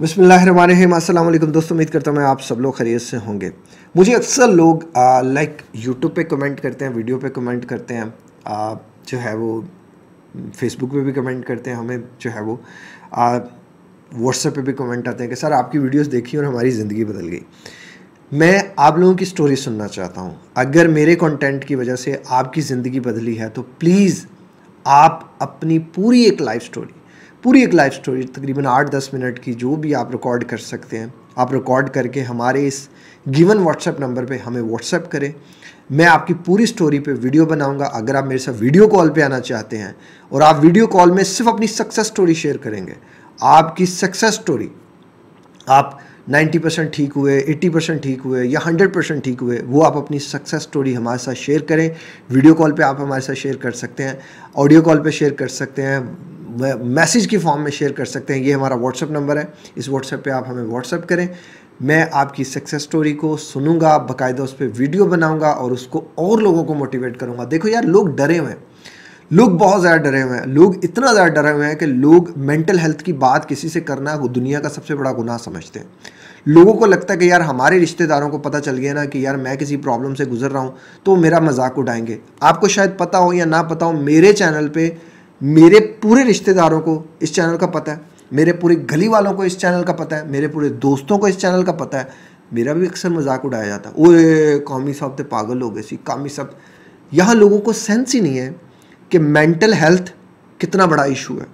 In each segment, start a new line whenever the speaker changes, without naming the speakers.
बसमिलीम अल्लाम दोस्तों उम्मीद करता हूँ मैं आप सब लोग खरीद से होंगे मुझे अक्सर लोग लाइक यूट्यूब पे कमेंट करते हैं वीडियो पे कमेंट करते हैं आ, जो है वो फेसबुक पे भी कमेंट करते हैं हमें जो है वो व्हाट्सएप पे भी कमेंट आते हैं कि सर आपकी वीडियोस देखी और हमारी ज़िंदगी बदल गई मैं आप लोगों की स्टोरी सुनना चाहता हूँ अगर मेरे कॉन्टेंट की वजह से आपकी ज़िंदगी बदली है तो प्लीज़ आप अपनी पूरी एक लाइफ स्टोरी पूरी एक लाइफ स्टोरी तकरीबन आठ दस मिनट की जो भी आप रिकॉर्ड कर सकते हैं आप रिकॉर्ड करके हमारे इस गिवन व्हाट्सएप नंबर पे हमें व्हाट्सएप करें मैं आपकी पूरी स्टोरी पे वीडियो बनाऊंगा अगर आप मेरे साथ वीडियो कॉल पे आना चाहते हैं और आप वीडियो कॉल में सिर्फ अपनी सक्सेस स्टोरी शेयर करेंगे आपकी सक्सेस स्टोरी आप 90 परसेंट ठीक हुए 80 परसेंट ठीक हुए या 100 परसेंट ठीक हुए वो आप अपनी सक्सेस स्टोरी हमारे साथ शेयर करें वीडियो कॉल पे आप हमारे साथ शेयर कर सकते हैं ऑडियो कॉल पे शेयर कर सकते हैं मैसेज की फॉर्म में शेयर कर सकते हैं ये हमारा व्हाट्सअप नंबर है इस व्हाट्सएप पे आप हमें व्हाट्सअप करें मैं आपकी सक्सेस स्टोरी को सुनूंगा बाकायदा उस पर वीडियो बनाऊंगा और उसको और लोगों को मोटिवेट करूंगा देखो यार लोग डरे हुए हैं लोग बहुत ज़्यादा डरे हुए हैं लोग इतना ज़्यादा डरे हुए हैं कि लोग मेंटल हेल्थ की बात किसी से करना वो दुनिया का सबसे बड़ा गुनाह समझते हैं लोगों को लगता है कि यार हमारे रिश्तेदारों को पता चल गया ना कि यार मैं किसी प्रॉब्लम से गुजर रहा हूँ तो मेरा मजाक उड़ाएंगे आपको शायद पता हो या ना पता हो मेरे चैनल पर मेरे पूरे रिश्तेदारों को इस चैनल का पता है मेरे पूरे गली वालों को इस चैनल का पता है मेरे पूरे दोस्तों को इस चैनल का पता है मेरा भी अक्सर मजाक उड़ाया जाता है ओए कौमी साहब तो पागल हो गए सी कामी साहब यहाँ लोगों को सेंस ही नहीं है कि मेंटल हेल्थ कितना बड़ा इशू है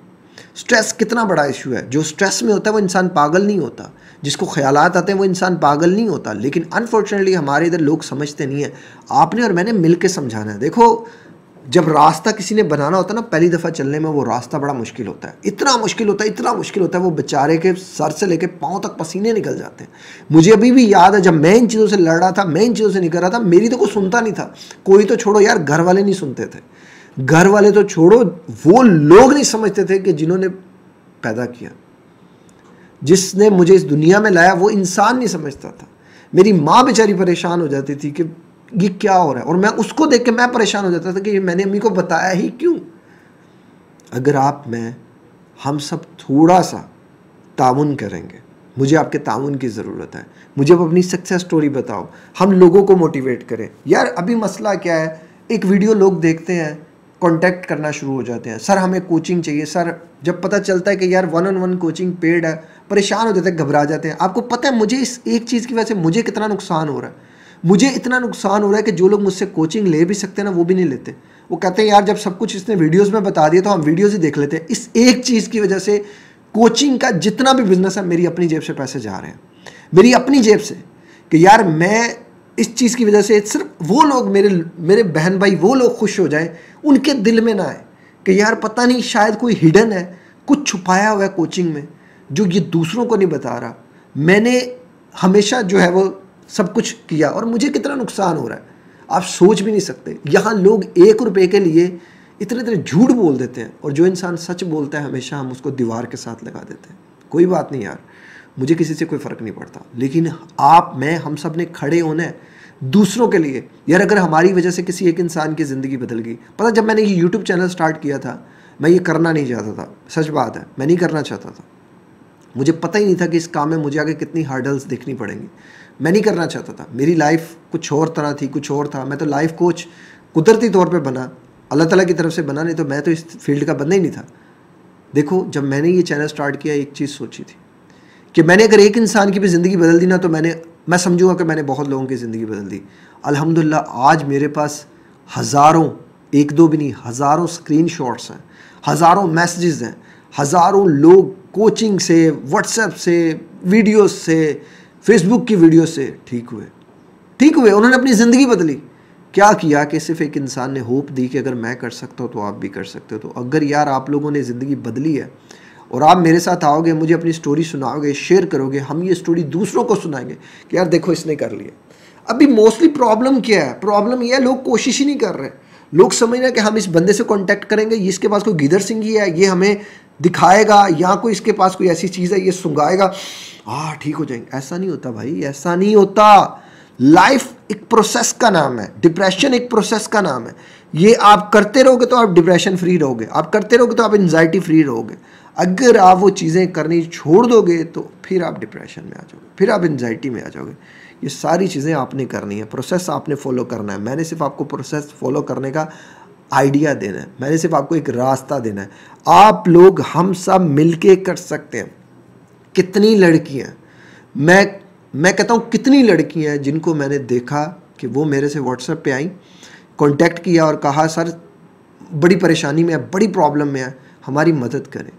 स्ट्रेस कितना बड़ा इशू है जो स्ट्रेस में होता है वो इंसान पागल नहीं होता जिसको ख्याल आते हैं वो इंसान पागल नहीं होता लेकिन अनफॉर्चुनेटली हमारे इधर लोग समझते नहीं हैं आपने और मैंने मिल के समझाना है देखो जब रास्ता किसी ने बनाना होता है ना पहली दफ़ा चलने में वो रास्ता बड़ा मुश्किल होता है इतना मुश्किल होता है इतना मुश्किल होता है वो बेचारे के सर से लेके पाँव तक पसीने निकल जाते हैं मुझे अभी भी याद है जब मैं इन चीज़ों से लड़ रहा था मैं इन चीज़ों से निकल रहा था मेरी तो कोई सुनता नहीं था कोई तो छोड़ो यार घर वाले नहीं सुनते थे घर वाले तो छोड़ो वो लोग नहीं समझते थे कि जिन्होंने पैदा किया जिसने मुझे इस दुनिया में लाया वो इंसान नहीं समझता था मेरी माँ बेचारी परेशान हो जाती थी कि ये क्या हो रहा है और मैं उसको देख के मैं परेशान हो जाता था कि मैंने अम्मी को बताया ही क्यों अगर आप मैं हम सब थोड़ा सा ताउन करेंगे मुझे आपके ताउन की ज़रूरत है मुझे अब अपनी सक्सेस स्टोरी बताओ हम लोगों को मोटिवेट करें यार अभी मसला क्या है एक वीडियो लोग देखते हैं कांटेक्ट करना शुरू हो जाते हैं सर हमें कोचिंग चाहिए सर जब पता चलता है कि यार one on one coaching paid है परेशान हो जाते हैं घबरा जाते हैं आपको पता है मुझे इस एक चीज़ की वजह से मुझे कितना नुकसान हो रहा है मुझे इतना नुकसान हो रहा है कि जो लोग मुझसे कोचिंग ले भी सकते हैं ना वो भी नहीं लेते वो कहते हैं यार जब सब कुछ इसने वीडियोज में बता दिया तो हम वीडियोज़ ही देख लेते हैं इस एक चीज़ की वजह से कोचिंग का जितना भी बिजनेस है मेरी अपनी जेब से पैसे जा रहे हैं मेरी अपनी जेब से कि यार मैं इस चीज़ की वजह से सिर्फ वो लोग मेरे मेरे बहन भाई वो लोग खुश हो जाएं उनके दिल में ना आए कि यार पता नहीं शायद कोई हिडन है कुछ छुपाया हुआ है कोचिंग में जो ये दूसरों को नहीं बता रहा मैंने हमेशा जो है वो सब कुछ किया और मुझे कितना नुकसान हो रहा है आप सोच भी नहीं सकते यहाँ लोग एक रुपये के लिए इतने इतने झूठ बोल देते हैं और जो इंसान सच बोलता है हमेशा हम उसको दीवार के साथ लगा देते हैं कोई बात नहीं यार मुझे किसी से कोई फ़र्क नहीं पड़ता लेकिन आप मैं हम सब ने खड़े होने दूसरों के लिए यार अगर हमारी वजह से किसी एक इंसान की ज़िंदगी बदल गई पता जब मैंने ये यूट्यूब चैनल स्टार्ट किया था मैं ये करना नहीं चाहता था सच बात है मैं नहीं करना चाहता था मुझे पता ही नहीं था कि इस काम में मुझे आगे कितनी हार्डल्स देखनी पड़ेंगी मैं नहीं करना चाहता था मेरी लाइफ कुछ और तरह थी कुछ और था मैं तो लाइफ कोच कुदरती तौर पर बना अल्लाह तला की तरफ से बना नहीं तो मैं तो इस फील्ड का बंदा ही नहीं था देखो जब मैंने ये चैनल स्टार्ट किया एक चीज़ सोची थी कि मैंने अगर एक इंसान की भी ज़िंदगी बदल दी ना तो मैंने मैं समझूंगा कि मैंने बहुत लोगों की ज़िंदगी बदल दी अल्हम्दुलिल्लाह आज मेरे पास हज़ारों एक दो भी नहीं हज़ारों स्क्रीन हैं हज़ारों मैसेजेस हैं हज़ारों लोग कोचिंग से व्हाट्सएप से वीडियोस से फेसबुक की वीडियो से ठीक हुए ठीक हुए उन्होंने अपनी ज़िंदगी बदली क्या किया कि सिर्फ एक इंसान ने होप दी कि अगर मैं कर सकता हूँ तो आप भी कर सकते हो तो अगर यार आप लोगों ने ज़िंदगी बदली है और आप मेरे साथ आओगे मुझे अपनी स्टोरी सुनाओगे शेयर करोगे हम ये स्टोरी दूसरों को सुनाएंगे कि यार देखो इसने कर लिया अभी मोस्टली प्रॉब्लम क्या है प्रॉब्लम यह है लोग कोशिश ही नहीं कर रहे लोग समझ रहे कि हम इस बंदे से कॉन्टैक्ट करेंगे इसके पास कोई गिदर सिंह ही है ये हमें दिखाएगा या कोई इसके पास कोई ऐसी चीज़ है ये सुंगाएगा हाँ ठीक हो जाएंगे ऐसा नहीं होता भाई ऐसा नहीं होता लाइफ एक प्रोसेस का नाम है डिप्रेशन एक प्रोसेस का नाम है ये आप करते रहोगे तो आप डिप्रेशन फ्री रहोगे आप करते रहोगे तो आप एनजाइटी फ्री रहोगे अगर आप वो चीज़ें करनी छोड़ दोगे तो फिर आप डिप्रेशन में आ जाओगे फिर आप एनजाइटी में आ जाओगे ये सारी चीज़ें आपने करनी है प्रोसेस आपने फॉलो करना है मैंने सिर्फ आपको प्रोसेस फॉलो करने का आइडिया देना है मैंने सिर्फ आपको एक रास्ता देना है आप लोग हम सब मिलके कर सकते हैं कितनी लड़कियां मैं मैं कहता हूँ कितनी लड़कियां हैं जिनको मैंने देखा कि वो मेरे से व्हाट्सएप पे आई कांटेक्ट किया और कहा सर बड़ी परेशानी में है बड़ी प्रॉब्लम में है हमारी मदद करें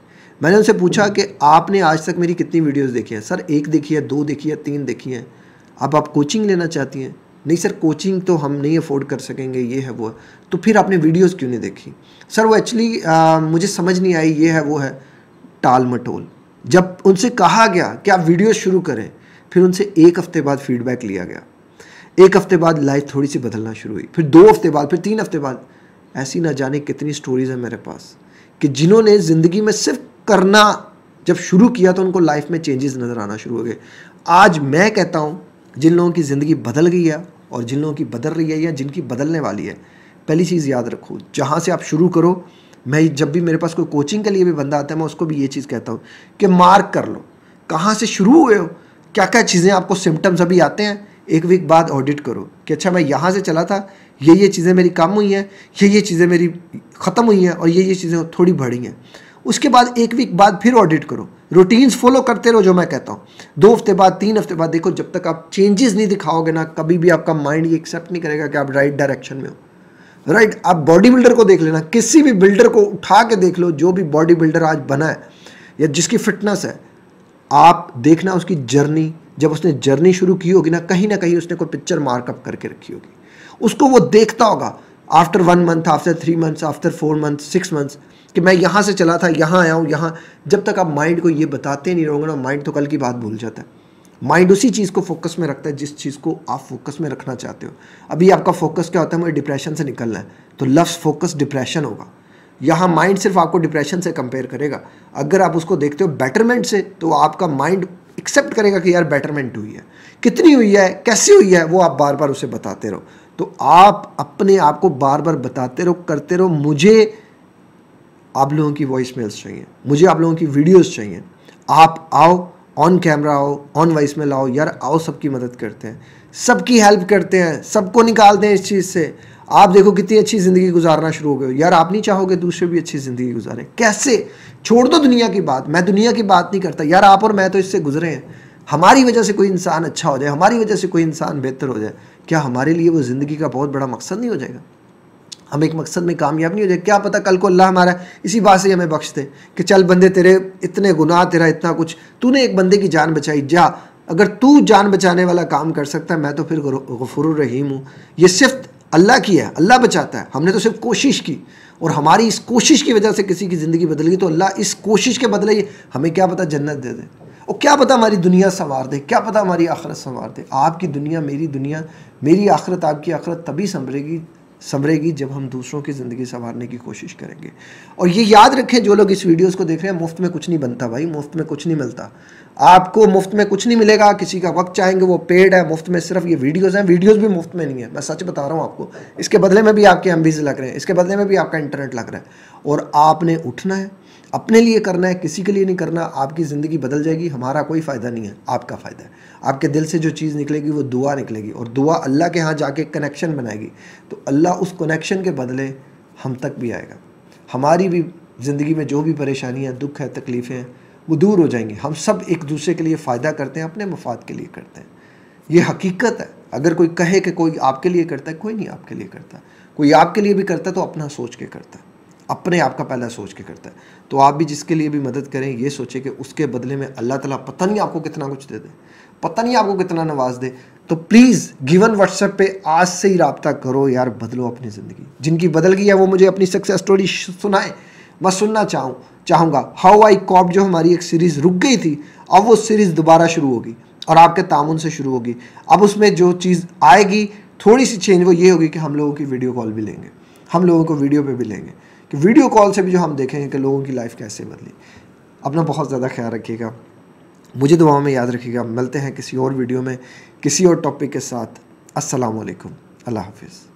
मैंने उनसे पूछा कि आपने आज तक मेरी कितनी वीडियोस देखी हैं सर एक देखी है दो देखी है तीन देखी हैं अब आप कोचिंग लेना चाहती हैं नहीं सर कोचिंग तो हम नहीं अफोर्ड कर सकेंगे ये है वो है तो फिर आपने वीडियोस क्यों नहीं देखी सर वो एक्चुअली मुझे समझ नहीं आई ये है वो है टाल मटोल जब उनसे कहा गया कि आप वीडियो शुरू करें फिर उनसे एक हफ्ते बाद फीडबैक लिया गया एक हफ्ते बाद लाइफ थोड़ी सी बदलना शुरू हुई फिर दो हफ्ते बाद फिर तीन हफ्ते बाद ऐसी ना जाने कितनी स्टोरीज हैं मेरे पास कि जिन्होंने ज़िंदगी में सिर्फ करना जब शुरू किया तो उनको लाइफ में चेंजेस नज़र आना शुरू हो गए आज मैं कहता हूँ जिन लोगों की ज़िंदगी बदल गई है और जिन लोगों की बदल रही है या जिनकी बदलने वाली है पहली चीज़ याद रखो जहाँ से आप शुरू करो मैं जब भी मेरे पास कोई कोचिंग के लिए भी बंदा आता है मैं उसको भी ये चीज़ कहता हूँ कि मार्क कर लो कहाँ से शुरू हुए हो क्या क्या चीज़ें आपको सिम्टम्स अभी आते हैं एक वीक बाद ऑडिट करो कि अच्छा मैं यहाँ से चला था ये ये चीज़ें मेरी कम हुई हैं ये ये चीज़ें मेरी ख़त्म हुई हैं और ये ये चीज़ें थोड़ी बढ़ी हैं उसके बाद एक वीक बाद फिर ऑडिट करो रूटीन्स फॉलो करते रहो जो मैं कहता हूँ दो हफ्ते बाद तीन हफ्ते बाद देखो जब तक आप चेंजेस नहीं दिखाओगे ना कभी भी आपका माइंड ये एक्सेप्ट नहीं करेगा कि आप राइट डायरेक्शन में हो राइट right, आप बॉडी बिल्डर को देख लेना किसी भी बिल्डर को उठा के देख लो जो भी बॉडी बिल्डर आज बना है या जिसकी फिटनेस है आप देखना उसकी जर्नी जब उसने जर्नी शुरू की होगी ना कहीं ना कहीं उसने कोई पिक्चर मार्कअप करके रखी होगी उसको वो देखता होगा after one month after three months after four month six months कि मैं यहाँ से चला था यहाँ आया हूँ यहाँ जब तक आप माइंड को ये बताते नहीं रहोगे ना माइंड तो कल की बात भूल जाता है माइंड उसी चीज़ को फोकस में रखता है जिस चीज़ को आप फोकस में रखना चाहते हो अभी आपका फोकस क्या होता है मुझे डिप्रेशन से निकलना है तो लफ्स फोकस डिप्रेशन होगा यहाँ माइंड सिर्फ आपको डिप्रेशन से कंपेयर करेगा अगर आप उसको देखते हो बेटरमेंट से तो आपका माइंड एक्सेप्ट करेगा कि यार बेटरमेंट हुई है कितनी हुई है कैसी हुई है वो आप बार बार उसे बताते रहो तो आप अपने आप को बार बार बताते रहो करते रहो मुझे आप लोगों की वॉइस मेल्स चाहिए मुझे आप लोगों की वीडियोस चाहिए आप आओ ऑन कैमरा आओ ऑन वॉइस मेल आओ यार आओ सबकी मदद करते हैं सबकी हेल्प करते हैं सबको निकालते हैं इस चीज़ से आप देखो कितनी अच्छी ज़िंदगी गुजारना शुरू हो गए यार आप नहीं चाहोगे दूसरे भी अच्छी ज़िंदगी गुजारें कैसे छोड़ दो दुनिया की बात मैं दुनिया की बात नहीं करता यार आप और मैं तो इससे गुजरे हैं हमारी वजह से कोई इंसान अच्छा हो जाए हमारी वजह से कोई इंसान बेहतर हो जाए क्या हमारे लिए वो ज़िंदगी का बहुत बड़ा मकसद नहीं हो जाएगा हम एक मकसद में कामयाब नहीं हो जाए क्या पता कल को अल्लाह हमारा इसी बात से ही हमें बख्श दे कि चल बंदे तेरे इतने गुनाह तेरा इतना कुछ तूने एक बंदे की जान बचाई जा अगर तू जान बचाने वाला काम कर सकता है मैं तो फिर गफुर रहीम हूँ ये सिर्फ अल्लाह की है अल्लाह बचाता है हमने तो सिर्फ कोशिश की और हमारी इस कोशिश की वजह से किसी की ज़िंदगी बदल गई तो अल्लाह इस कोशिश के बदले ही हमें क्या पता जन्नत दे दे और क्या पता हमारी दुनिया संवार दे क्या पता हमारी आखरत संवार दे आपकी दुनिया मेरी दुनिया मेरी आखरत आपकी आखरत तभी संभरेगी संवरेगी जब हम दूसरों की ज़िंदगी संवारने की कोशिश करेंगे और ये याद रखें जो लोग इस वीडियोस को देख रहे हैं मुफ्त में कुछ नहीं बनता भाई मुफ्त में कुछ नहीं मिलता आपको मुफ्त में कुछ नहीं मिलेगा किसी का वक्त चाहेंगे वो पेड है मुफ्त में सिर्फ ये वीडियोस हैं वीडियोस भी मुफ्त में नहीं है मैं सच बता रहा हूँ आपको इसके बदले में भी आपके एम लग रहे हैं इसके बदले में भी आपका इंटरनेट लग रहा है और आपने उठना है अपने लिए करना है किसी के लिए नहीं करना आपकी ज़िंदगी बदल जाएगी हमारा कोई फ़ायदा नहीं है आपका फ़ायदा है आपके दिल से जो चीज़ निकलेगी वो दुआ निकलेगी और दुआ अल्लाह के यहाँ जाके कनेक्शन बनाएगी तो अल्लाह उस कनेक्शन के बदले हम तक भी आएगा हमारी भी ज़िंदगी में जो भी परेशानियाँ दुख है तकलीफ़ें हैं वो दूर हो जाएंगी हम सब एक दूसरे के लिए फ़ायदा करते हैं अपने मफाद के लिए करते हैं ये हकीकत है अगर कोई कहे कि कोई आपके लिए करता है कोई नहीं आपके लिए करता कोई आपके लिए भी करता है तो अपना सोच के करता है अपने आप का पहला सोच के करता है तो आप भी जिसके लिए भी मदद करें ये सोचें कि उसके बदले में अल्लाह ताला पता नहीं आपको कितना कुछ दे दे पता नहीं आपको कितना नवाज दे तो प्लीज़ गिवन व्हाट्सएप पे आज से ही रबता करो यार बदलो अपनी ज़िंदगी जिनकी बदल गई है वो मुझे अपनी सक्सेस स्टोरी सुनाएं मैं सुनना चाहूँ चाहूँगा हाउ आई कॉप जो हमारी एक सीरीज़ रुक गई थी अब वो सीरीज़ दोबारा शुरू होगी और आपके तामुन से शुरू होगी अब उसमें जो चीज़ आएगी थोड़ी सी चेंज वो ये होगी कि हम लोगों की वीडियो कॉल भी लेंगे हम लोगों को वीडियो पे भी लेंगे कि वीडियो कॉल से भी जो हम देखेंगे कि लोगों की लाइफ कैसे बदली अपना बहुत ज़्यादा ख्याल रखिएगा मुझे दुआओं में याद रखिएगा मिलते हैं किसी और वीडियो में किसी और टॉपिक के साथ असलकुम अल्लाह हाफिज़